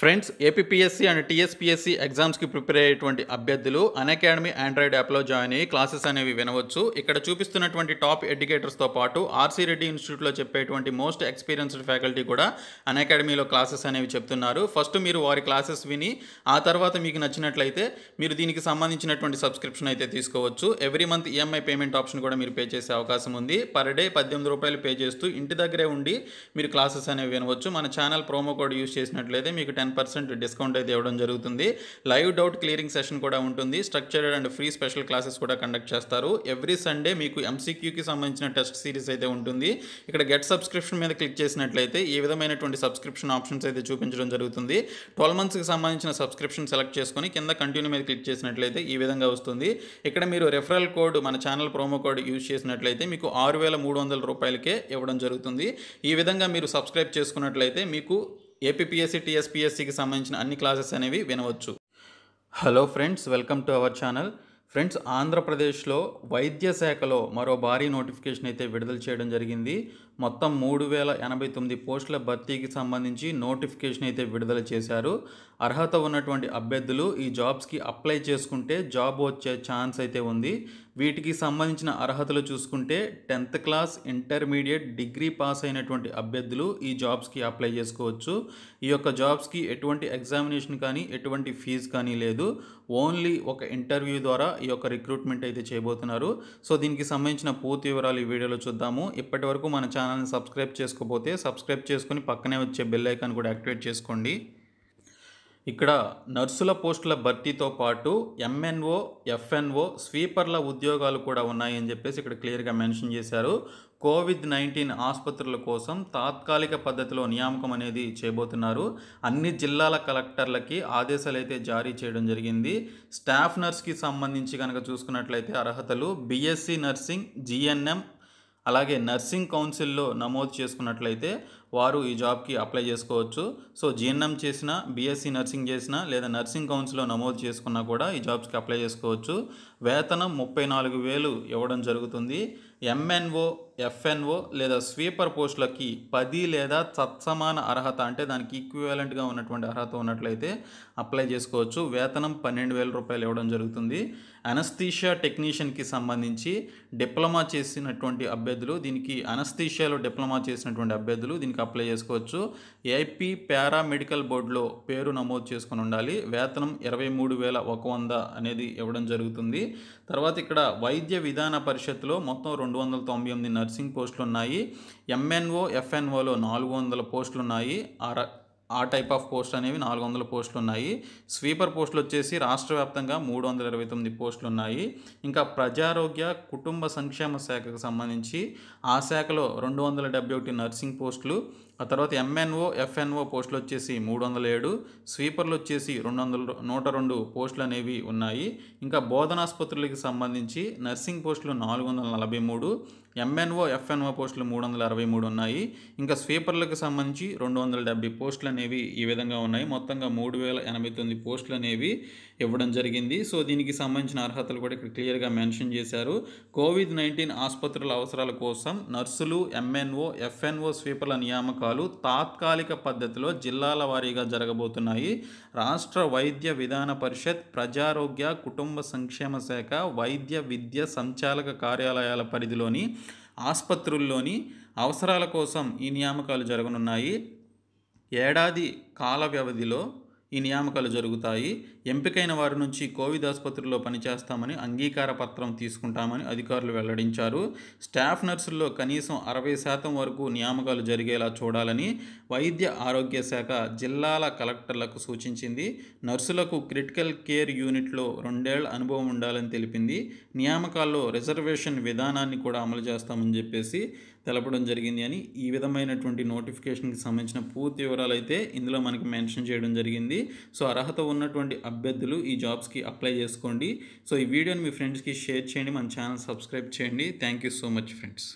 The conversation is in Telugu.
ఫ్రెండ్స్ ఏపీఎస్సీ అండ్ టీఎస్పీఎస్సీ ఎగ్జామ్స్కి ప్రిపేర్ అయ్యేటువంటి అభ్యర్థులు అకాడమీ ఆండ్రాయిడ్ యాప్లో జాయిన్ అయ్యి క్లాసెస్ అనేవి వినవచ్చు ఇక్కడ చూపిస్తున్నటువంటి టాప్ ఎడ్యుకేటర్స్తో పాటు ఆర్సీ రెడ్డి ఇన్స్టిట్యూట్లో చెప్పేటువంటి మోస్ట్ ఎక్స్పీరియన్స్డ్ ఫ్యాకల్టీ కూడా అకాడమీలో క్లాసెస్ అనేవి చెప్తున్నారు ఫస్ట్ మీరు వారి క్లాసెస్ విని ఆ తర్వాత మీకు నచ్చినట్లయితే మీరు దీనికి సంబంధించినటువంటి సబ్స్క్రిప్షన్ అయితే తీసుకోవచ్చు every month EMI payment option కూడా మీరు పే చేసే అవకాశం ఉంది పర్ డే పద్దెనిమిది రూపాయలు పే చేస్తూ ఇంటి దగ్గరే ఉండి మీరు క్లాసెస్ అనేవి వినవచ్చు మన ఛానల్ ప్రోమో కోడ్ యూస్ చేసినట్లయితే మీకు టెన్ టెన్ పర్సెంట్ డిస్కౌంట్ అయితే ఇవ్వడం జరుగుతుంది లైవ్ డౌట్ క్లియరింగ్ సెషన్ కూడా ఉంటుంది structured and free special classes కూడా కండక్ట్ చేస్తారు ఎవ్రీ సండే మీకు ఎంసీక్యూకి సంబంధించిన టెస్ట్ సిరీస్ అయితే ఉంటుంది ఇక్కడ గెట్ సబ్స్క్రిప్షన్ మీద క్లిక్ చేసినట్లయితే ఈ విధమైనటువంటి సబ్స్క్రిప్షన్ ఆప్షన్స్ అయితే చూపించడం జరుగుతుంది ట్వెల్వ్ మంత్స్కి సంబంధించిన సబ్స్క్రిప్షన్ సెలెక్ట్ చేసుకొని కింద కంటిన్యూ మీద క్లిక్ చేసినట్లయితే ఈ విధంగా వస్తుంది ఇక్కడ మీరు రెఫరల్ కోడ్ మన ఛానల్ ప్రోమో కోడ్ యూజ్ చేసినట్లయితే మీకు ఆరు వేల మూడు వందల రూపాయలకే ఇవ్వడం జరుగుతుంది ఈ విధంగా మీరు సబ్స్క్రైబ్ చేసుకున్నట్లయితే మీకు ఏపీఎస్సి టీఎస్పిఎస్సికి సంబంధించిన అన్ని క్లాసెస్ అనేవి వినవచ్చు hello friends welcome to our channel friends ఆంధ్రప్రదేశ్లో వైద్య శాఖలో మరో భారీ నోటిఫికేషన్ అయితే విడుదల చేయడం జరిగింది మొత్తం మూడు వేల ఎనభై తొమ్మిది పోస్టుల భర్తీకి సంబంధించి నోటిఫికేషన్ అయితే విడుదల చేశారు అర్హత ఉన్నటువంటి అభ్యర్థులు ఈ జాబ్స్కి అప్లై చేసుకుంటే జాబ్ వచ్చే ఛాన్స్ అయితే ఉంది వీటికి సంబంధించిన అర్హతలు చూసుకుంటే tenth class intermediate degree pass అయినటువంటి అభ్యర్థులు ఈ జాబ్స్కి అప్లై చేసుకోవచ్చు ఈ యొక్క జాబ్స్కి ఎటువంటి ఎగ్జామినేషన్ కానీ ఎటువంటి ఫీజు కానీ లేదు ఓన్లీ ఒక ఇంటర్వ్యూ ద్వారా ఈ యొక్క రిక్రూట్మెంట్ అయితే చేయబోతున్నారు సో దీనికి సంబంధించిన పూర్తి వివరాలు ఈ వీడియోలో చూద్దాము ఇప్పటి వరకు మన ఛానల్ని సబ్స్క్రైబ్ చేసుకోకపోతే సబ్స్క్రైబ్ చేసుకుని పక్కనే వచ్చే బెల్ ఐకాన్ కూడా యాక్టివేట్ చేసుకోండి ఇక్కడ నర్సుల పోస్టుల భర్తీతో పాటు ఎంఎన్ఓ ఎఫ్ఎన్ఓ స్వీపర్ల ఉద్యోగాలు కూడా ఉన్నాయని చెప్పేసి ఇక్కడ క్లియర్గా మెన్షన్ చేశారు కోవిడ్ నైన్టీన్ ఆసుపత్రుల కోసం తాత్కాలిక పద్ధతిలో నియామకం అనేది చేయబోతున్నారు అన్ని జిల్లాల కలెక్టర్లకి ఆదేశాలు అయితే జారీ చేయడం జరిగింది స్టాఫ్ నర్స్కి సంబంధించి కనుక చూసుకున్నట్లయితే అర్హతలు బీఎస్సీ నర్సింగ్ జీఎన్ఎం అలాగే నర్సింగ్ కౌన్సిల్లో నమోదు చేసుకున్నట్లయితే వారు ఈ జాబ్కి అప్లై చేసుకోవచ్చు సో జిఎన్ఎం చేసిన బీఎస్సీ నర్సింగ్ చేసిన లేదా నర్సింగ్ కౌన్సిల్లో నమోదు చేసుకున్నా కూడా ఈ జాబ్స్కి అప్లై చేసుకోవచ్చు వేతనం ముప్పై నాలుగు వేలు ఇవ్వడం జరుగుతుంది ఎంఎన్ఓ ఎఫ్ఎన్ఓ లేదా స్వీపర్ పోస్టులకి పది లేదా తత్సమాన అర్హత అంటే దానికి ఈక్వివలెంట్గా ఉన్నటువంటి అర్హత ఉన్నట్లయితే అప్లై చేసుకోవచ్చు వేతనం పన్నెండు వేల రూపాయలు ఇవ్వడం జరుగుతుంది అనస్థీషియా టెక్నీషియన్కి సంబంధించి డిప్లొమా చేసినటువంటి అభ్యర్థులు దీనికి అనస్థీషియాలో డిప్లొమా చేసినటువంటి అభ్యర్థులు దీనికి అప్లై చేసుకోవచ్చు ఏపీ పారామెడికల్ బోర్డులో పేరు నమోదు చేసుకుని ఉండాలి వేతనం ఇరవై మూడు వేల ఒక వంద అనేది ఇవ్వడం జరుగుతుంది తర్వాత ఇక్కడ వైద్య విధాన పరిషత్తులో మొత్తం రెండు రెండు వందల తొంభై ఎనిమిది నర్సింగ్ పోస్టులు ఉన్నాయి ఎంఎన్ఓ ఎఫ్ఎన్ఓలో నాలుగు వందల పోస్టులు ఉన్నాయి ఆ టైప్ ఆఫ్ పోస్ట్ అనేవి నాలుగు వందల పోస్టులు ఉన్నాయి స్వీపర్ పోస్టులు వచ్చేసి రాష్ట్ర వ్యాప్తంగా మూడు వందల ఇరవై తొమ్మిది పోస్టులు ఉన్నాయి ఇంకా ప్రజారోగ్య కుటుంబ సంక్షేమ శాఖకు సంబంధించి ఆ శాఖలో రెండు వందల డెబ్బై ఒకటి నర్సింగ్ పోస్టులు ఆ తర్వాత ఎంఎన్ఓ ఎఫ్ఎన్ఓ పోస్టులు వచ్చేసి మూడు వందల ఏడు స్వీపర్లు వచ్చేసి రెండు వందల నూట రెండు పోస్టులు అనేవి ఉన్నాయి ఇంకా బోధనాసుపత్రులకి సంబంధించి నర్సింగ్ పోస్టులు నాలుగు వందల నలభై మూడు ఎంఎన్ఓ ఎఫ్ఎన్ఓ పోస్టులు మూడు వందల అరవై మూడు ఉన్నాయి ఇంకా స్వీపర్లకు సంబంధించి రెండు వందల డెబ్బై పోస్టులు అనేవి ఈ విధంగా ఉన్నాయి మొత్తంగా మూడు వేల ఎనభై తొమ్మిది పోస్టులు అనేవి ఇవ్వడం జరిగింది సో దీనికి సంబంధించిన అర్హతలు కూడా ఇక్కడ క్లియర్గా మెన్షన్ చేశారు కోవిడ్ నైన్టీన్ ఆసుపత్రుల అవసరాల కోసం నర్సులు ఎంఎన్ఓ ఎఫ్ఎన్ఓ స్వీపర్ల నియామకాలు నియామకాలు తాత్కాలిక పద్ధతిలో జిల్లాల వారీగా జరగబోతున్నాయి రాష్ట్ర వైద్య విధాన పరిషత్ ప్రజారోగ్య కుటుంబ సంక్షేమ శాఖ వైద్య విద్య సంచాలక కార్యాలయాల పరిధిలోని ఆసుపత్రుల్లోని అవసరాల కోసం ఈ నియామకాలు జరగనున్నాయి ఏడాది కాల వ్యవధిలో ఈ నియామకాలు జరుగుతాయి ఎంపికైన వారి నుంచి కోవిడ్ ఆసుపత్రిలో పనిచేస్తామని అంగీకార పత్రం తీసుకుంటామని అధికారులు వెల్లడించారు స్టాఫ్ నర్సుల్లో కనీసం అరవై శాతం వరకు నియామకాలు జరిగేలా చూడాలని వైద్య ఆరోగ్య శాఖ జిల్లాల కలెక్టర్లకు సూచించింది నర్సులకు క్రిటికల్ కేర్ యూనిట్లో రెండేళ్ల అనుభవం ఉండాలని తెలిపింది నియామకాల్లో రిజర్వేషన్ విధానాన్ని కూడా అమలు చేస్తామని చెప్పేసి తెలపడం జరిగింది అని ఈ విధమైనటువంటి నోటిఫికేషన్కి సంబంధించిన పూర్తి వివరాలు అయితే ఇందులో మనకి మెన్షన్ చేయడం జరిగింది సో అర్హత ఉన్నటువంటి అభ్యర్థులు ఈ జాబ్స్కి అప్లై చేసుకోండి సో ఈ వీడియోని మీ ఫ్రెండ్స్కి షేర్ చేయండి మన ఛానల్ సబ్స్క్రైబ్ చేయండి thank you so much friends